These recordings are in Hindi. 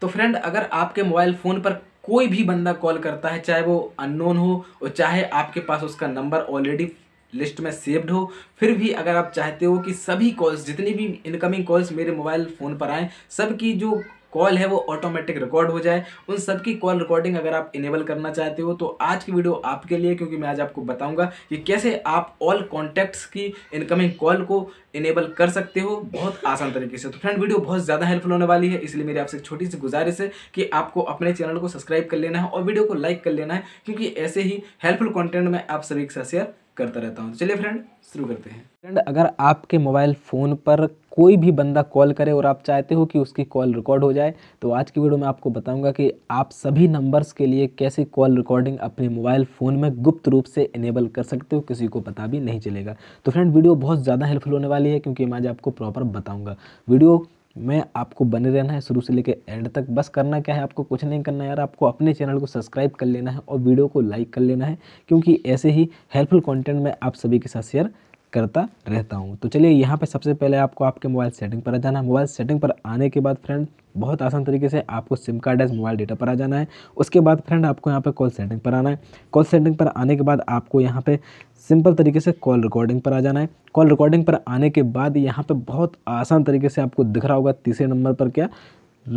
तो फ्रेंड अगर आपके मोबाइल फ़ोन पर कोई भी बंदा कॉल करता है चाहे वो अननोन हो और चाहे आपके पास उसका नंबर ऑलरेडी लिस्ट में सेव्ड हो फिर भी अगर आप चाहते हो कि सभी कॉल्स जितनी भी इनकमिंग कॉल्स मेरे मोबाइल फ़ोन पर आएँ सबकी जो कॉल है वो ऑटोमेटिक रिकॉर्ड हो जाए उन सब की कॉल रिकॉर्डिंग अगर आप इनेबल करना चाहते हो तो आज की वीडियो आपके लिए क्योंकि मैं आज आपको बताऊंगा कि कैसे आप ऑल कॉन्टैक्ट्स की इनकमिंग कॉल को इनेबल कर सकते हो बहुत आसान तरीके से तो फ्रेंड वीडियो बहुत ज़्यादा हेल्पफुल होने वाली है इसलिए मेरी आपसे छोटी सी गुजारिश है कि आपको अपने चैनल को सब्सक्राइब कर लेना है और वीडियो को लाइक कर लेना है क्योंकि ऐसे ही हेल्पफुल कॉन्टेंट मैं आप सभी के साथ शेयर करता रहता हूँ चलिए फ्रेंड शुरू करते हैं फ्रेंड अगर आपके मोबाइल फ़ोन पर कोई भी बंदा कॉल करे और आप चाहते हो कि उसकी कॉल रिकॉर्ड हो जाए तो आज की वीडियो में आपको बताऊंगा कि आप सभी नंबर्स के लिए कैसे कॉल रिकॉर्डिंग अपने मोबाइल फ़ोन में गुप्त रूप से इनेबल कर सकते हो किसी को पता भी नहीं चलेगा तो फ्रेंड वीडियो बहुत ज़्यादा हेल्पफुल होने वाली है क्योंकि मैं आज आपको प्रॉपर बताऊँगा वीडियो मैं आपको बने रहना है शुरू से लेकर एंड तक बस करना क्या है आपको कुछ नहीं करना है यार आपको अपने चैनल को सब्सक्राइब कर लेना है और वीडियो को लाइक कर लेना है क्योंकि ऐसे ही हेल्पफुल कंटेंट मैं आप सभी के साथ शेयर करता रहता हूँ तो चलिए यहाँ पे सबसे पहले आपको आपके मोबाइल सेटिंग पर आ जाना है मोबाइल सेटिंग पर आने के बाद फ्रेंड बहुत आसान तरीके से आपको सिम कार्ड एज मोबाइल डेटा पर आ जाना है उसके बाद फ्रेंड आपको यहाँ पे कॉल सेटिंग पर आना है कॉल सेटिंग पर आने के बाद आपको यहाँ पे सिंपल तरीके से कॉल रिकॉर्डिंग पर आ जाना है कॉल रिकॉर्डिंग पर आने के बाद यहाँ पर बहुत आसान तरीके से आपको दिख रहा होगा तीसरे नंबर पर क्या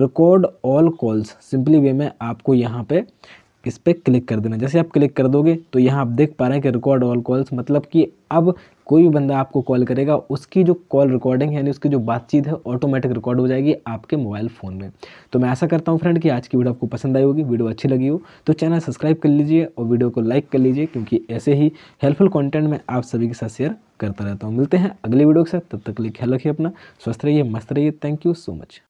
रिकॉर्ड ऑल कॉल्स सिंपली वे में आपको यहाँ पर इस पर क्लिक कर देना जैसे आप क्लिक कर दोगे तो यहाँ आप देख पा रहे हैं कि रिकॉर्ड ऑल कॉल्स मतलब कि अब कोई भी बंदा आपको कॉल करेगा उसकी जो कॉल रिकॉर्डिंग है यानी उसकी जो बातचीत है ऑटोमेटिक रिकॉर्ड हो जाएगी आपके मोबाइल फ़ोन में तो मैं ऐसा करता हूँ फ्रेंड कि आज की वीडियो आपको पसंद आई होगी वीडियो अच्छी लगी हो तो चैनल सब्सक्राइब कर लीजिए और वीडियो को लाइक कर लीजिए क्योंकि ऐसे ही हेल्पफुल कॉन्टेंट मैं आप सभी के साथ शेयर करता रहता हूँ मिलते हैं अगली वीडियो के साथ तब तक के लिए ख्याल रखिए अपना स्वस्थ रहिए मस्त रहिए थैंक यू सो मच